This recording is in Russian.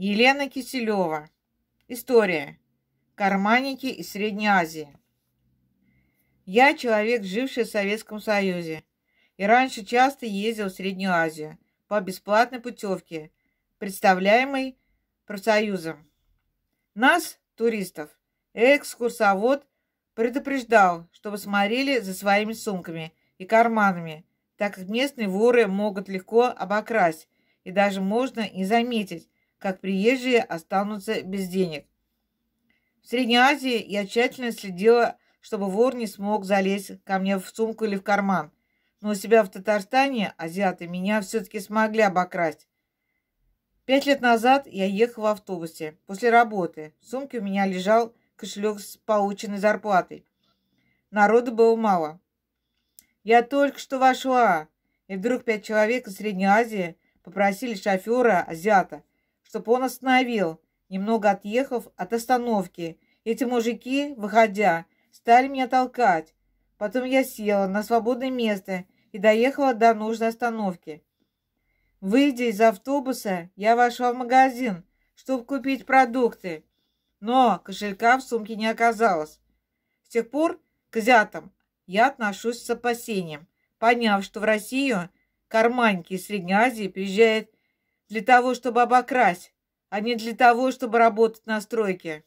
Елена Киселева. История. Карманники из Средней Азии. Я человек, живший в Советском Союзе, и раньше часто ездил в Среднюю Азию по бесплатной путевке, представляемой профсоюзом. Нас, туристов, экскурсовод предупреждал, чтобы смотрели за своими сумками и карманами, так как местные воры могут легко обокрасть, и даже можно не заметить, как приезжие останутся без денег. В Средней Азии я тщательно следила, чтобы вор не смог залезть ко мне в сумку или в карман. Но у себя в Татарстане азиаты меня все-таки смогли обокрасть. Пять лет назад я ехал в автобусе после работы. В сумке у меня лежал кошелек с полученной зарплатой. Народу было мало. Я только что вошла, и вдруг пять человек из Средней Азии попросили шофера азиата чтобы он остановил, немного отъехав от остановки. Эти мужики, выходя, стали меня толкать. Потом я села на свободное место и доехала до нужной остановки. Выйдя из автобуса, я вошла в магазин, чтобы купить продукты, но кошелька в сумке не оказалось. С тех пор к зятам я отношусь с опасением, поняв, что в Россию карманники из Средней Азии приезжают для того, чтобы обокрасть, а не для того, чтобы работать на стройке.